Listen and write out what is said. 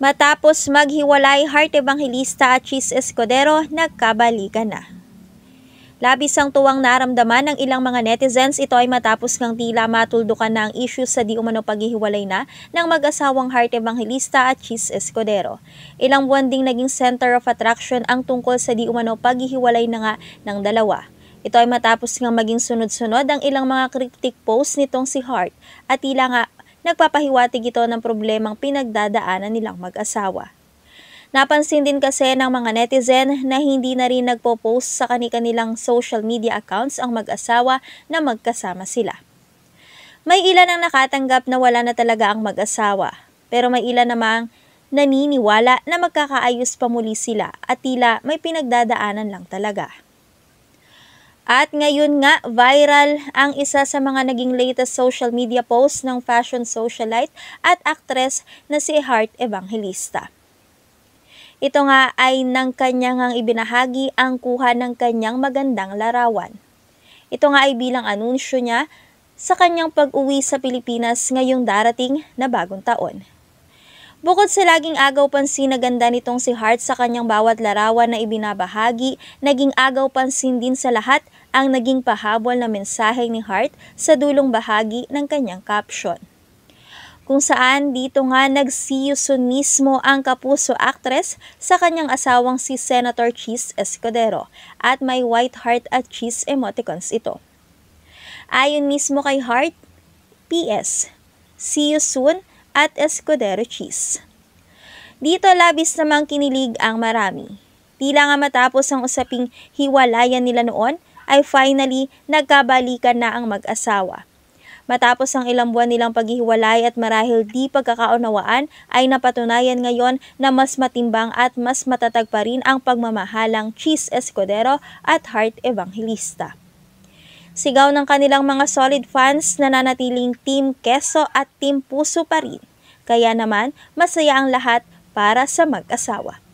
Matapos maghiwalay, Heart Evangelista at Cheese Escudero nagkabalikan na. Labis ang tuwang naramdaman ng ilang mga netizens, ito ay matapos ng tila matuldukan na ang issue sa di umano paghihiwalay na ng mag-asawang Heart Evangelista at Cheese Escudero. Ilang buwan ding naging center of attraction ang tungkol sa di umano paghihiwalay na nga ng dalawa. Ito ay matapos ng maging sunod-sunod ang ilang mga cryptic posts nitong si Hart at tila nga Nagpapahiwatig ito ng problemang pinagdadaanan nilang mag-asawa. Napansin din kasi ng mga netizen na hindi na rin nagpo-post sa kanilang social media accounts ang mag-asawa na magkasama sila. May ilan ang nakatanggap na wala na talaga ang mag-asawa, pero may ilan namang naniniwala na magkakaayos pa muli sila at tila may pinagdadaanan lang talaga. At ngayon nga, viral ang isa sa mga naging latest social media post ng fashion socialite at actress na si Heart Evangelista. Ito nga ay nang kanya ngang ibinahagi ang kuha ng kanyang magandang larawan. Ito nga ay bilang anunsyo niya sa kanyang pag-uwi sa Pilipinas ngayong darating na bagong taon. Bukod sa laging agaw pansin na ganda nitong si Hart sa kanyang bawat larawan na ibinabahagi, naging agaw pansin din sa lahat ang naging pahabol na mensahe ni Hart sa dulong bahagi ng kanyang caption. Kung saan dito nga mismo ang kapuso actress sa kanyang asawang si Senator Cheese Escudero at may white heart at cheese emoticons ito. Ayon mismo kay Hart, PS, see you soon at Escudero Cheese. Dito labis namang kinilig ang marami. Tila nga matapos ang usaping hiwalayan nila noon ay finally nagkabalikan na ang mag-asawa. Matapos ang ilang buwan nilang paghihiwalay at marahil di pagkakaunawaan ay napatunayan ngayon na mas matimbang at mas matatag pa rin ang pagmamahalang Cheese Escudero at Heart Evangelista. Sigaw ng kanilang mga solid fans na nanatiling Team Keso at Team Puso pa rin. Kaya naman, masaya ang lahat para sa mag-asawa.